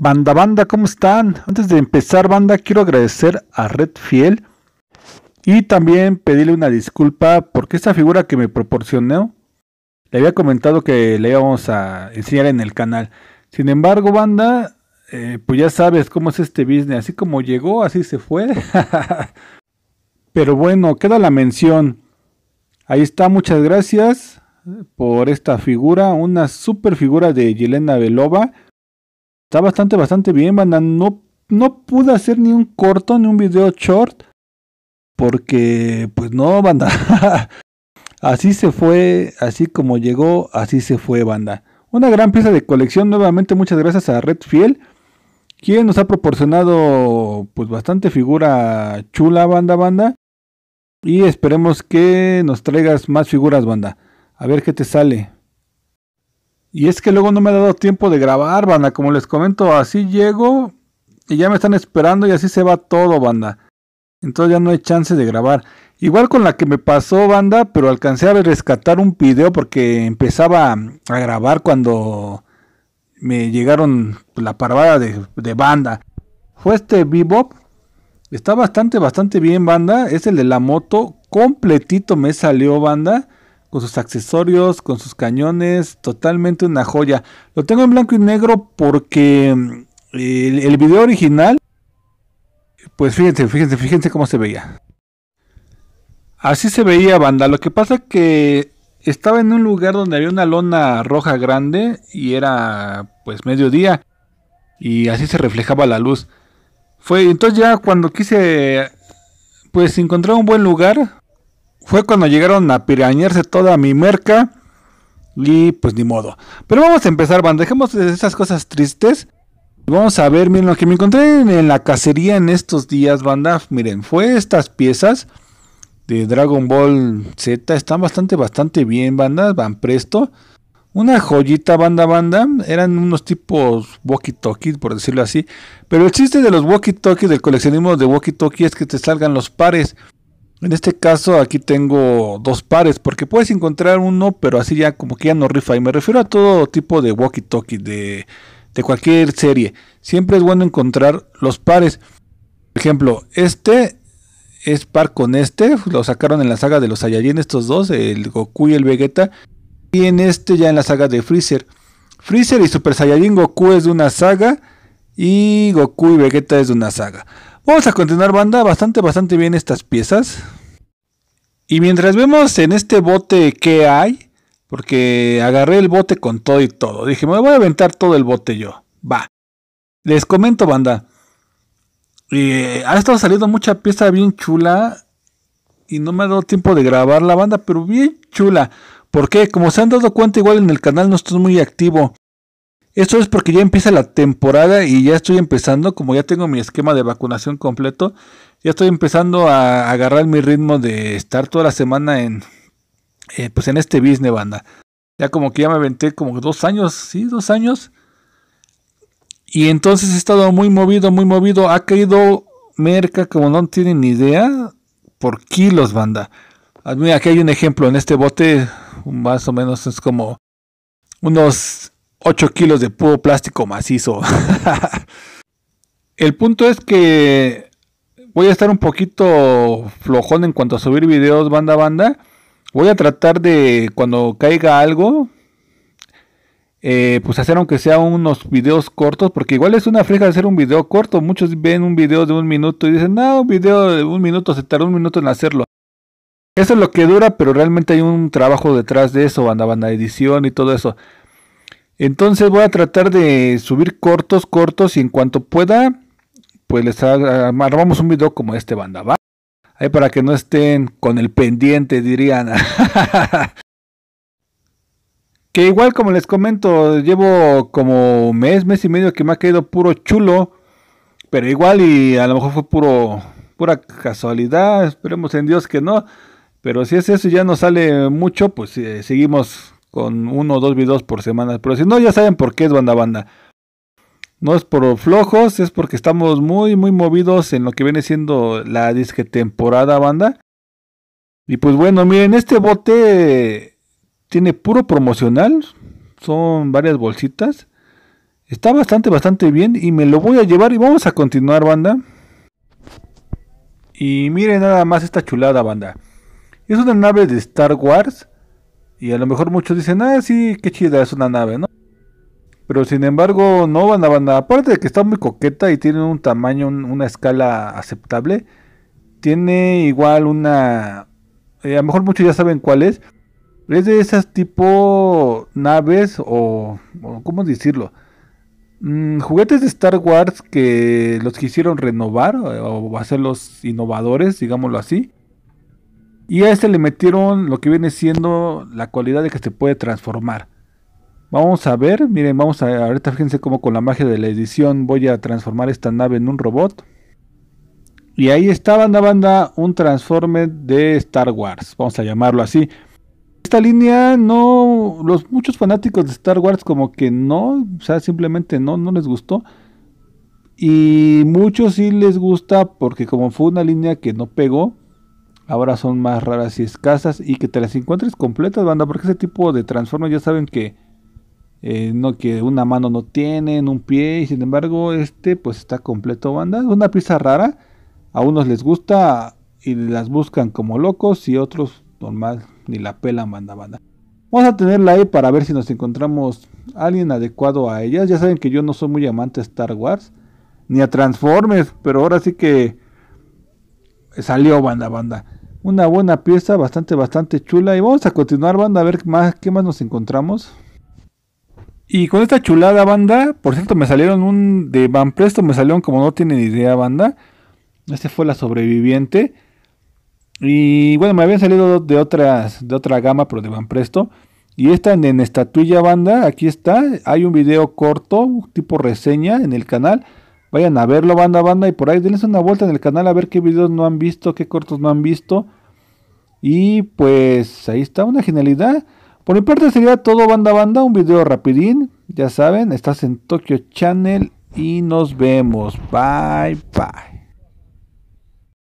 Banda, banda, ¿cómo están? Antes de empezar, banda, quiero agradecer a Red Fiel y también pedirle una disculpa porque esta figura que me proporcionó, le había comentado que le íbamos a enseñar en el canal. Sin embargo, banda, eh, pues ya sabes cómo es este business, así como llegó, así se fue. Pero bueno, queda la mención. Ahí está, muchas gracias por esta figura, una super figura de Yelena Belova. Está bastante, bastante bien, banda. No, no pude hacer ni un corto ni un video short. Porque, pues no, banda. así se fue, así como llegó, así se fue, banda. Una gran pieza de colección. Nuevamente, muchas gracias a Redfield Quien nos ha proporcionado, pues, bastante figura chula, banda, banda. Y esperemos que nos traigas más figuras, banda. A ver qué te sale. Y es que luego no me ha dado tiempo de grabar, banda. Como les comento, así llego y ya me están esperando y así se va todo, banda. Entonces ya no hay chance de grabar. Igual con la que me pasó, banda, pero alcancé a rescatar un video porque empezaba a grabar cuando me llegaron la parvada de, banda. Fue este Bebop. Está bastante, bastante bien, banda. Es el de la moto. Completito me salió, banda con sus accesorios, con sus cañones, totalmente una joya. Lo tengo en blanco y negro porque mm, el, video original, pues fíjense, fíjense, fíjense cómo se veía. Así se veía banda, lo que pasa que estaba en un lugar donde había una lona roja grande y era pues mediodía y así se reflejaba la luz. Fue entonces ya cuando quise pues encontrar un buen lugar fue cuando llegaron a pirañarse toda mi merca. Y pues ni modo. Pero vamos a empezar, banda. Dejemos esas cosas tristes. Vamos a ver, miren, lo que me encontré en, la cacería en estos días, banda. Miren, fue estas piezas de Dragon Ball Z. Están bastante, bastante bien, banda. Van presto. Una joyita, banda, banda. Eran unos tipos walkie-talkie, por decirlo así. Pero el chiste de los walkie-talkie, del coleccionismo de walkie-talkie, es que te salgan los pares. En este caso aquí tengo dos pares porque puedes encontrar uno pero así ya como que ya no rifa y me refiero a todo tipo de walkie-talkie de, cualquier serie. Siempre es bueno encontrar los pares. Por ejemplo, este es par con este, lo sacaron en la saga de los Saiyajin estos dos, el Goku y el Vegeta. Y en este ya en la saga de Freezer. Freezer y Super Saiyajin Goku es de una saga y Goku y Vegeta es de una saga. Vamos a continuar banda, bastante, bastante bien estas piezas. Y mientras vemos en este bote qué hay, porque agarré el bote con todo y todo, dije, me voy a aventar todo el bote yo. Va. Les comento banda. Eh, ha estado saliendo mucha pieza bien chula y no me ha dado tiempo de grabar la banda, pero bien chula. Porque como se han dado cuenta igual en el canal no estoy muy activo. Esto es porque ya empieza la temporada y ya estoy empezando, como ya tengo mi esquema de vacunación completo, ya estoy empezando a agarrar mi ritmo de estar toda la semana en, eh, pues en este business, banda. Ya como que ya me aventé como dos años, sí, dos años. Y entonces he estado muy movido, muy movido. Ha caído merca como no tienen ni idea por kilos, banda. Ah, aquí hay un ejemplo en este bote, más o menos es como unos 8 kilos de puro plástico macizo. El punto es que voy a estar un poquito flojón en cuanto a subir videos banda banda. Voy a tratar de cuando caiga algo, eh, pues hacer aunque sea unos videos cortos, porque igual es una frija hacer un video corto. Muchos ven un video de un minuto y dicen, no, un video de un minuto, se tarda un minuto en hacerlo. Eso es lo que dura, pero realmente hay un trabajo detrás de eso, banda, banda, edición y todo eso. Entonces voy a tratar de subir cortos, cortos y en cuanto pueda, pues les armamos un video como este banda, ¿va? Ahí para que no estén con el pendiente, dirían. que igual como les comento, llevo como mes, mes y medio que me ha caído puro chulo. Pero igual y a lo mejor fue puro, pura casualidad, esperemos en Dios que no. Pero si es eso y ya no sale mucho, pues eh, seguimos con uno o dos videos por semana. Pero si no, ya saben por qué es banda banda. No es por flojos, es porque estamos muy, muy movidos en lo que viene siendo la disque temporada banda. Y pues bueno, miren, este bote tiene puro promocional. Son varias bolsitas. Está bastante, bastante bien y me lo voy a llevar y vamos a continuar banda. Y miren nada más esta chulada banda. Es una nave de Star Wars y a lo mejor muchos dicen, ah, sí, qué chida, es una nave, ¿no? Pero sin embargo, no van a, van a aparte de que está muy coqueta y tiene un tamaño, una escala aceptable, tiene igual una... Eh, a lo mejor muchos ya saben cuál es. Es de esas tipo naves o, ¿cómo decirlo? Mm, juguetes de Star Wars que los quisieron renovar o hacerlos innovadores, digámoslo así. Y a este le metieron lo que viene siendo la cualidad de que se puede transformar. Vamos a ver, miren, vamos a ahorita fíjense cómo con la magia de la edición voy a transformar esta nave en un robot. Y ahí está, banda banda, un transforme de Star Wars, vamos a llamarlo así. Esta línea no, los muchos fanáticos de Star Wars como que no, o sea, simplemente no, no les gustó. Y muchos sí les gusta porque como fue una línea que no pegó, ahora son más raras y escasas y que te las encuentres completas, banda, porque ese tipo de transformes ya saben que eh, no que una mano no tienen, un pie, y sin embargo este pues está completo, banda. Es una pieza rara, a unos les gusta y las buscan como locos y otros normal ni la pelan, banda, banda. Vamos a tenerla ahí e para ver si nos encontramos alguien adecuado a ellas. Ya saben que yo no soy muy amante a Star Wars ni a Transformers, pero ahora sí que salió banda, banda. Una buena pieza, bastante, bastante chula. Y vamos a continuar, banda, a ver más, qué más nos encontramos. Y con esta chulada, banda, por cierto, me salieron un. De Van Presto me salieron como no tienen idea, banda. Esta fue la sobreviviente. Y bueno, me habían salido de otras, de otra gama, pero de Van Presto. Y esta en, en estatuilla banda, aquí está. Hay un video corto, tipo reseña en el canal. Vayan a verlo, banda, banda, y por ahí denles una vuelta en el canal a ver qué videos no han visto, qué cortos no han visto. Y pues ahí está, una genialidad. Por mi parte sería todo banda banda, un video rapidín. Ya saben, estás en Tokyo Channel y nos vemos. Bye bye.